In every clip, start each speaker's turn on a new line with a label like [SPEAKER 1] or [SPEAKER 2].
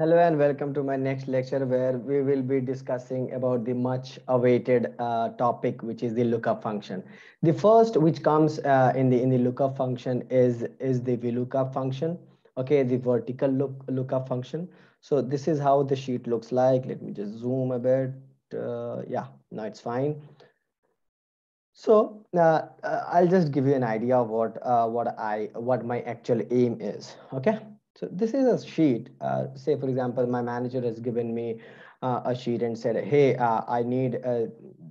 [SPEAKER 1] Hello and welcome to my next lecture where we will be discussing about the much awaited uh, topic which is the lookup function. The first which comes uh, in the in the lookup function is is the VLOOKUP function. Okay, the vertical look lookup function. So this is how the sheet looks like. Let me just zoom a bit. Uh, yeah, now it's fine. So uh, uh, I'll just give you an idea of what uh, what I what my actual aim is. Okay, so this is a sheet. Uh, say, for example, my manager has given me uh, a sheet and said, hey, uh, I need uh,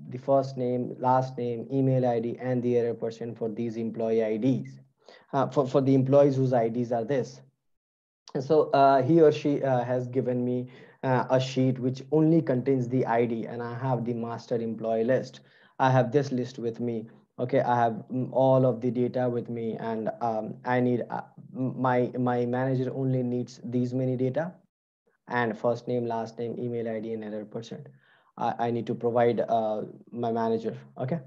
[SPEAKER 1] the first name, last name, email ID, and the error person for these employee IDs, uh, for, for the employees whose IDs are this. And so uh, he or she has given me a sheet which only contains the ID, and I have the master employee list. I have this list with me okay i have all of the data with me and um, i need uh, my my manager only needs these many data and first name last name email id and other percent i, I need to provide uh, my manager okay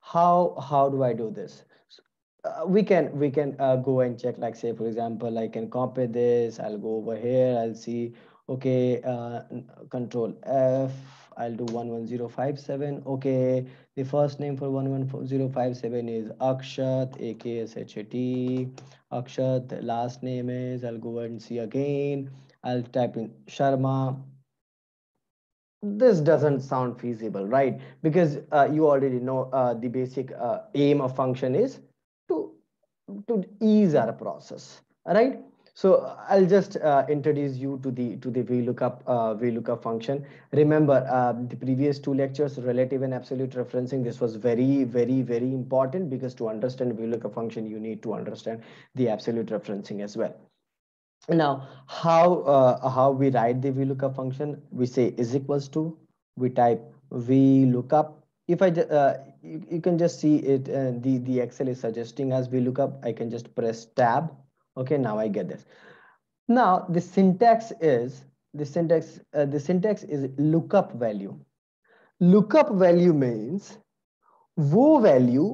[SPEAKER 1] how how do i do this uh, we can we can uh, go and check like say for example i can copy this i'll go over here i'll see okay uh, control f I'll do 11057. Okay, the first name for 11057 is Akshat, A-K-S-H-A-T. Akshat, last name is, I'll go and see again. I'll type in Sharma. This doesn't sound feasible, right? Because uh, you already know uh, the basic uh, aim of function is to, to ease our process, right? So I'll just uh, introduce you to the to the VLOOKUP uh, VLOOKUP function. Remember uh, the previous two lectures, relative and absolute referencing. This was very very very important because to understand VLOOKUP function, you need to understand the absolute referencing as well. Now, how uh, how we write the VLOOKUP function? We say is equals to. We type VLOOKUP. If I uh, you, you can just see it. Uh, the the Excel is suggesting as VLOOKUP. I can just press tab Okay, now I get this. Now the syntax is the syntax. Uh, the syntax is lookup value. Lookup value means वो value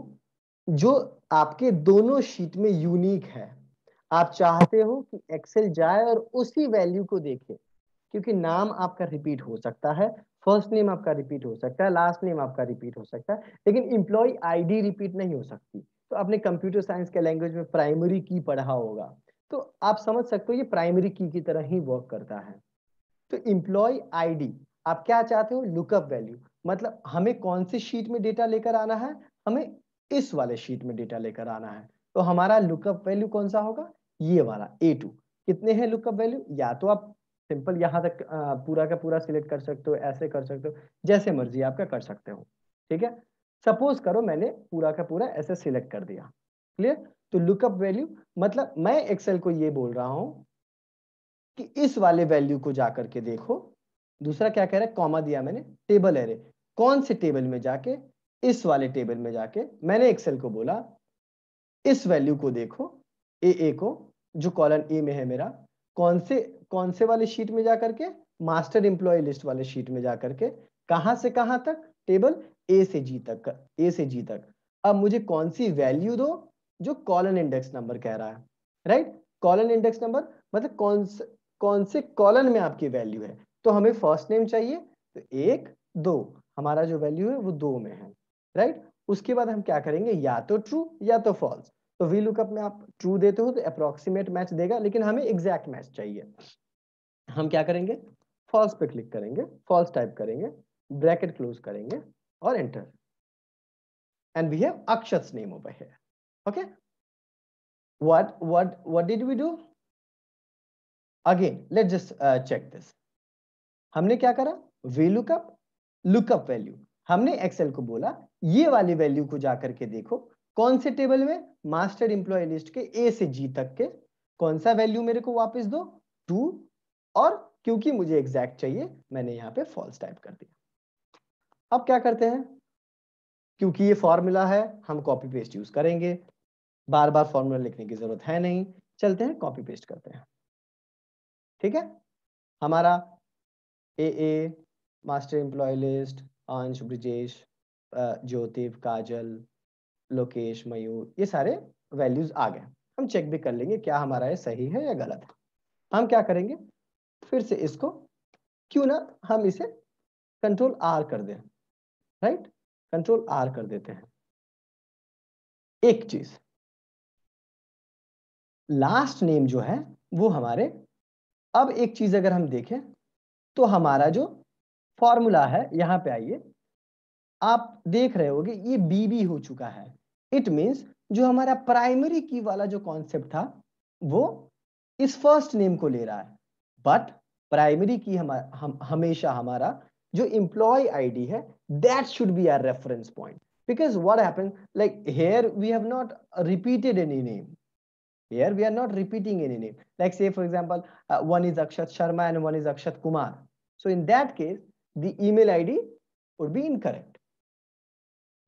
[SPEAKER 1] जो आपके दोनों sheet में unique है आप चाहते हो कि एक्सेल जाए और उसी वैल्यू को देखे क्योंकि नाम आपका रिपीट हो सकता है फर्स्ट नेम आपका रिपीट हो सकता है लास्ट नेम आपका रिपीट हो सकता है लेकिन इम्प्लॉय आईडी रिपीट नहीं हो सकती तो आपने कंप्यूटर साइंस के लैंग्वेज में प्राइमरी की पढ़ा होगा तो आप समझ सकते हो ये प्राइमरी की की तरह ही वर्क करता है तो इम्प्लॉय आईडी आप क्या चाहते हो लुकअप वैल्यू मतलब हमें कौन सी शीट में डेटा लेकर आना है हमें इस वाले शीट में डेटा लेकर आना है तो हमारा लुकअप वैल्यू कौन सा होगा ये वाला ए टू कितने हैं लुकअप वैल्यू या तो आप सिंपल यहाँ तक पूरा का पूरा सिलेक्ट कर सकते हो ऐसे कर सकते हो जैसे मर्जी आपका कर सकते हो ठीक है सपोज करो मैंने पूरा का पूरा ऐसे सिलेक्ट कर दिया क्लियर तो लुकअप वैल्यू मतलब मैं एक्सेल को ये बोल रहा हूं कि इस वाले वैल्यू को जाकर के देखो दूसरा क्या कह रहा है कॉमा दिया मैंने टेबल एरे कौन से टेबल में जाके इस वाले टेबल में जाके मैंने एक्सेल को बोला इस वैल्यू को देखो ए ए को जो कॉलन ए में है मेरा कौन से कौन से वाले शीट में जाकर के मास्टर एम्प्लॉय लिस्ट वाले शीट में जाकर के कहां से कहां तक टेबल ए से जी तक ए से जी तक अब मुझे कौन सी वैल्यू दो जो कॉलन इंडेक्स नंबर कह रहा है राइट कॉलन इंडेक्स नंबर मतलब कौन से कौन से कॉलन में आपकी वैल्यू है तो हमें फर्स्ट नेम चाहिए तो एक दो हमारा जो वैल्यू है वो दो में है राइट उसके बाद हम क्या करेंगे या तो ट्रू या तो फॉल्स तो वी लुकअप में आप ट्रू देते हो तो अप्रोक्सीमेट मैच देगा लेकिन हमें एग्जैक्ट मैच चाहिए हम क्या करेंगे फॉल्स पे क्लिक करेंगे फॉल्स टाइप करेंगे ब्रैकेट क्लोज करेंगे or enter. And we have Akshat's name over here. Okay. What, what, what did we do? Again, let's just uh, check this. हमने क्या करा वी लुकअप लुकअप वैल्यू हमने Excel को बोला ये वाली वैल्यू को जाकर के देखो कौन से टेबल में मास्टर एम्प्लॉय लिस्ट के ए से जी तक के कौन सा वैल्यू मेरे को वापस दो टू और क्योंकि मुझे एग्जैक्ट चाहिए मैंने यहाँ पे फॉल्स टाइप कर दिया अब क्या करते हैं क्योंकि ये फॉर्मूला है हम कॉपी पेस्ट यूज करेंगे बार बार फॉर्मूला लिखने की जरूरत है नहीं चलते हैं कॉपी पेस्ट करते हैं ठीक है हमारा A A master employ list Ansh Brijesh ज्योति काजल लोकेश मयूर ये सारे वैल्यूज आ गए हम चेक भी कर लेंगे क्या हमारा ये सही है या गलत है हम क्या करेंगे फिर से इसको क्यों ना हम इसे कंट्रोल आर कर दें राइट कंट्रोल आर कर देते हैं एक चीज लास्ट नेम जो है वो हमारे अब एक चीज अगर हम देखें तो हमारा जो फॉर्मूला है यहां पे आइए आप देख रहे होगे ये बीबी हो चुका है इट मींस जो हमारा प्राइमरी की वाला जो कॉन्सेप्ट था वो इस फर्स्ट नेम को ले रहा है बट प्राइमरी की हम, हम हमेशा हमारा जो इम्प्लॉय आईडी है that should be our reference point because what happen like here we have not repeated any name here we are not repeating any name like say for example one is Akshat Sharma and one is Akshat Kumar so in that case the email I D would be incorrect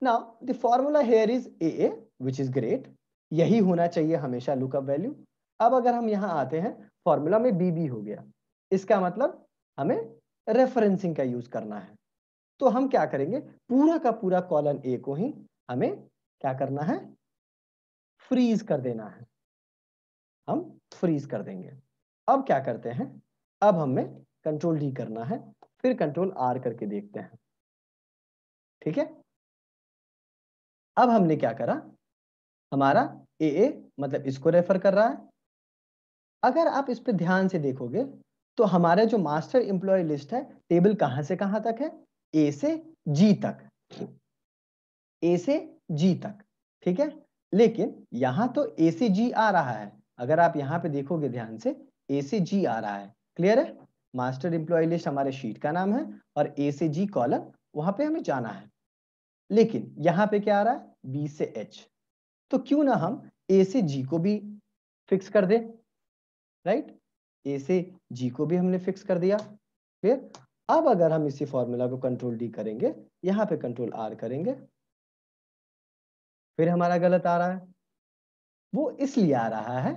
[SPEAKER 1] ना the formula here is A A which is great यही होना चाहिए हमेशा lookup value अब अगर हम यहाँ आते हैं फॉर्मूला में बी बी हो गया इसका मतलब हमें रेफरेंसिंग का यूज करना है तो हम क्या करेंगे पूरा का पूरा कॉलम ए को ही हमें क्या करना है फ्रीज कर देना है हम फ्रीज कर देंगे अब क्या करते हैं अब हमें कंट्रोल डी करना है फिर कंट्रोल आर करके देखते हैं ठीक है अब हमने क्या करा हमारा ए ए मतलब इसको रेफर कर रहा है अगर आप इस पर ध्यान से देखोगे तो हमारा जो मास्टर एम्प्लॉय लिस्ट है टेबल कहां से कहां तक है ए से जी तक ए से जी तक ठीक है लेकिन यहां तो ए से जी आ रहा है अगर आप यहां पे देखोगे ध्यान से ए से जी आ रहा है क्लियर है मास्टर एम्प्लॉय लिस्ट हमारे शीट का नाम है और ए से जी कॉलम वहां पे हमें जाना है लेकिन यहाँ पे क्या आ रहा है बी से एच तो क्यों ना हम ए से जी को भी फिक्स कर दे राइट ए से जी को भी हमने फिक्स कर दिया फिर अब अगर हम इसी फॉर्मूला को कंट्रोल डी करेंगे यहाँ पे कंट्रोल आर करेंगे फिर हमारा गलत आ रहा है वो इसलिए आ रहा है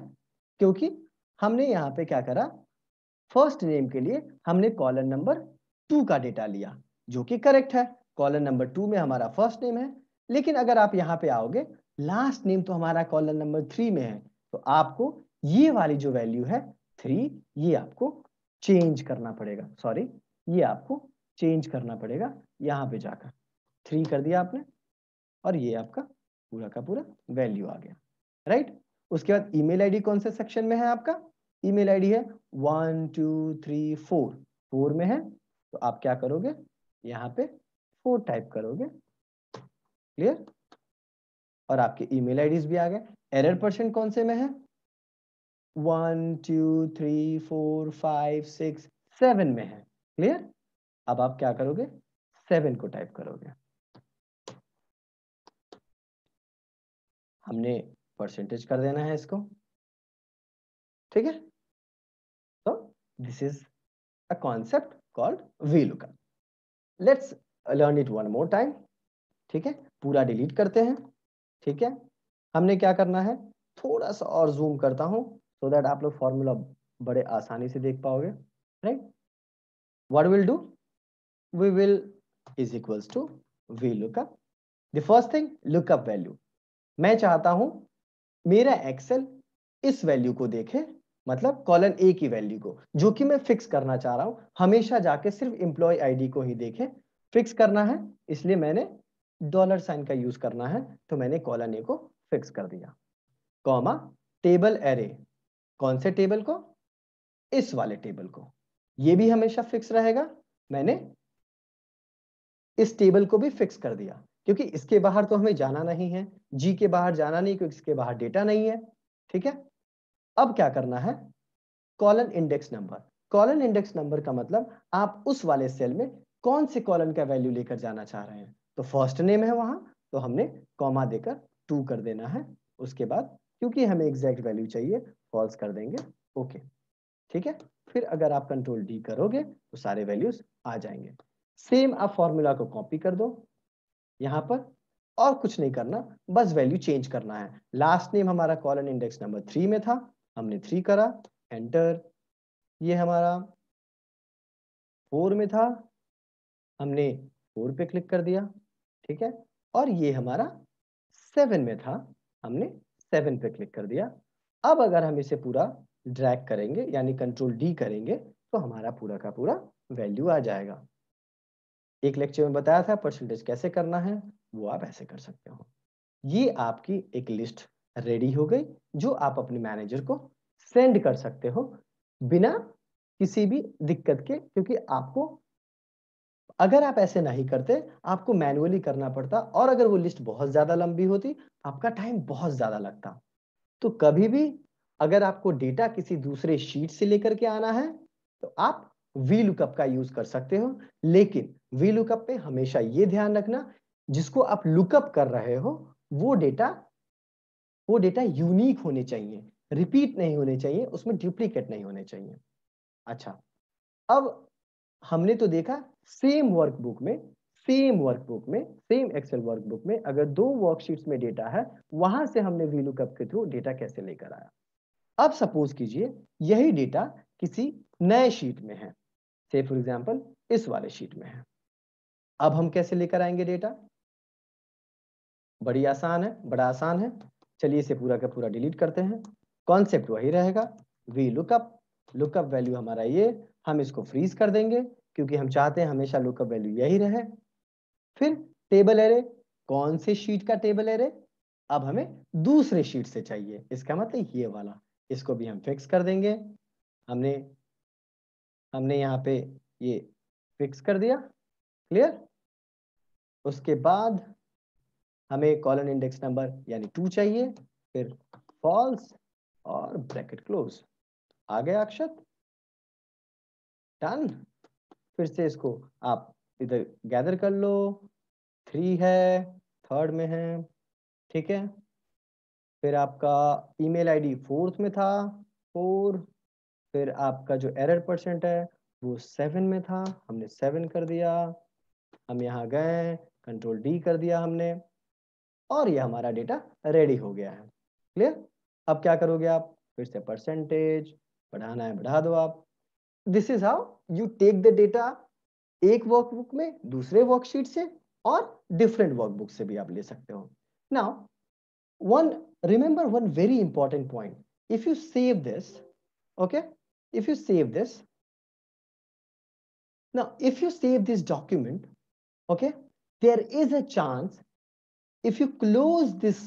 [SPEAKER 1] क्योंकि हमने यहाँ पे क्या करा फर्स्ट नेम के लिए हमने कॉलर नंबर टू का डेटा लिया जो कि करेक्ट है कॉलर नंबर टू में हमारा फर्स्ट नेम है लेकिन अगर आप यहाँ पे आओगे लास्ट नेम तो हमारा कॉलर नंबर थ्री में है तो आपको ये वाली जो वैल्यू है थ्री ये आपको चेंज करना पड़ेगा सॉरी ये आपको चेंज करना पड़ेगा यहाँ पे जाकर थ्री कर दिया आपने और ये आपका पूरा का पूरा वैल्यू आ गया राइट उसके बाद ईमेल आईडी कौन से सेक्शन में है आपका ईमेल आईडी है one two three four four में है तो आप क्या करोगे यहाँ पे फोर टाइप करोगे क्लियर और आपके ईमेल आईडीज भी आ गए एरर परसेंट कौन से में है one two three four five six seven में है क्लियर अब आप क्या करोगे सेवन को टाइप करोगे हमने परसेंटेज कर देना है इसको ठीक है तो this is a concept called V lookup let's learn it one more time ठीक है पूरा डिलीट करते हैं ठीक है हमने क्या करना है थोड़ा सा और जूम करता हूं सो दैट आप लोग फॉर्मूला बड़े आसानी से देख पाओगे right what will do we will is equals to V lookup the first thing lookup value मैं चाहता हूं मेरा एक्सेल इस वैल्यू को देखे मतलब कॉलन ए की वैल्यू को जो कि मैं फिक्स करना चाह रहा हूं हमेशा जाके सिर्फ इंप्लॉय आईडी को ही देखे फिक्स करना है इसलिए मैंने डॉलर साइन का यूज करना है तो मैंने कॉलन ए को फिक्स कर दिया कॉमा टेबल एरे कौन से टेबल को इस वाले टेबल को ये भी हमेशा फिक्स रहेगा मैंने इस टेबल को भी फिक्स कर दिया क्योंकि इसके बाहर तो हमें जाना नहीं है जी के बाहर जाना नहीं क्योंकि इसके बाहर डेटा नहीं है ठीक है अब क्या करना है column index number column index number का मतलब आप उस वाले सेल में कौन से कॉलन का वैल्यू लेकर जाना चाह रहे हैं तो फर्स्ट नेम है वहां तो हमने कॉमा देकर टू कर देना है उसके बाद क्योंकि हमें एग्जैक्ट वैल्यू चाहिए फॉल्स कर देंगे ओके ठीक है फिर अगर आप कंट्रोल डी करोगे तो सारे वैल्यूज आ जाएंगे सेम आप फॉर्मूला को कॉपी कर दो यहाँ पर और कुछ नहीं करना बस वैल्यू चेंज करना है लास्ट नेम हमारा कॉलन इंडेक्स नंबर थ्री में था हमने थ्री करा एंटर ये हमारा फोर में था हमने फोर पे क्लिक कर दिया ठीक है और ये हमारा सेवन में था हमने सेवन पे क्लिक कर दिया अब अगर हम इसे पूरा ड्रैग करेंगे यानी कंट्रोल डी करेंगे तो हमारा पूरा का पूरा वैल्यू आ जाएगा एक लेक्चर में बताया था परसेंटेज कैसे करना है वो आप ऐसे कर सकते हो ये आपकी एक लिस्ट रेडी हो गई जो आप अपने मैनेजर को सेंड कर सकते हो बिना किसी भी दिक्कत के क्योंकि आपको अगर आप ऐसे नहीं करते आपको मैनुअली करना पड़ता और अगर वो लिस्ट बहुत ज्यादा लंबी होती आपका टाइम बहुत ज्यादा लगता तो कभी भी अगर आपको डेटा किसी दूसरे शीट से लेकर के आना है तो आप वी लुकअप का यूज कर सकते हो लेकिन वी लुकअप पे हमेशा ये ध्यान रखना जिसको आप लुकअप कर रहे हो वो डेटा वो डेटा यूनिक होने चाहिए रिपीट नहीं होने चाहिए उसमें डुप्लीकेट नहीं होने चाहिए अच्छा अब हमने तो देखा सेम वर्कबुक में सेम वर्कबुक में सेम एक्सेल वर्कबुक में अगर दो वर्कशीट्स में डेटा है वहां से हमने वी लुकअप के थ्रू डेटा कैसे लेकर आया अब सपोज कीजिए यही डेटा किसी नए शीट में है से फॉर एग्जाम्पल इस वाले शीट में है अब हम कैसे लेकर आएंगे डेटा बड़ी आसान है बड़ा आसान है चलिए इसे पूरा का पूरा डिलीट करते हैं कॉन्सेप्ट वही रहेगा वी लुकअप लुकअप वैल्यू हमारा ये हम इसको फ्रीज कर देंगे क्योंकि हम चाहते हैं हमेशा लुकअप वैल्यू यही रहे फिर टेबल एरे कौन से शीट का टेबल एरे अब हमें दूसरे शीट से चाहिए इसका मतलब ये वाला इसको भी हम फिक्स कर देंगे हमने हमने यहाँ पे ये फिक्स कर दिया क्लियर उसके बाद हमें कॉलन इंडेक्स नंबर यानी टू चाहिए फिर फॉल्स और ब्रैकेट क्लोज आ गया अक्षत डन फिर से इसको आप इधर गैदर कर लो थ्री है थर्ड में है ठीक है फिर आपका ईमेल आईडी फोर्थ में था फोर फिर आपका जो एरर परसेंट है वो सेवन में था हमने सेवन कर दिया हम यहाँ गए कंट्रोल डी कर दिया हमने और ये हमारा डेटा रेडी हो गया है क्लियर अब क्या करोगे आप फिर से परसेंटेज बढ़ाना है बढ़ा दो आप this is how you take the data एक वर्कबुक में दूसरे वर्कशीट से और डिफरेंट वर्कबुक से भी आप ले सकते हो now one remember one very important point if you save this okay if you save this now if you save this document okay there is a chance if you close this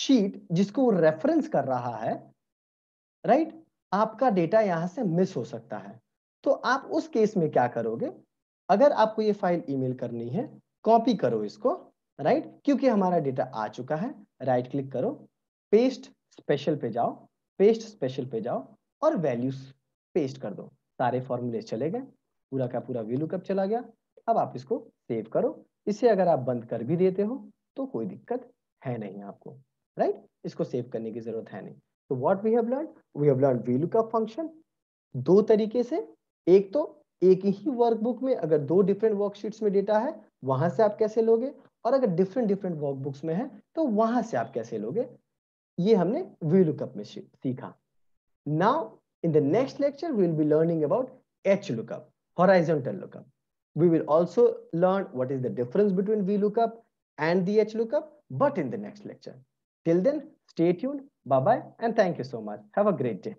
[SPEAKER 1] sheet जिसको वो reference कर रहा है right right? आपका data यहां से miss हो सकता है तो आप उस केस में क्या करोगे अगर आपको ये फाइल ईमेल करनी है कॉपी करो इसको राइट क्योंकि हमारा डेटा आ चुका है राइट क्लिक करो पेस्ट स्पेशल पे जाओ पेस्ट स्पेशल पे जाओ और वैल्यूज पेस्ट कर दो सारे फॉर्मूले चले गए पूरा का पूरा वैल्यू कब चला गया अब आप इसको सेव करो इसे अगर आप बंद कर भी देते हो तो कोई दिक्कत है नहीं आपको राइट इसको सेव करने की जरूरत है नहीं तो what we have learn we have learn value का फंक्शन दो तरीके से एक तो एक ही वर्कबुक में अगर दो डिफरेंट वर्कशीट्स में डेटा है वहां से आप कैसे लोगे और अगर डिफरेंट डिफरेंट वर्कबुक्स में है तो वहां से आप कैसे लोगे ये हमने वी लुकअप में सीखा now in the next lecture we will be learning about H lookup horizontal lookup. We will also learn what is the difference between VLOOKUP and the HLOOKUP, but in the next lecture. Till then, stay tuned. Bye-bye and thank you so much. Have a great day.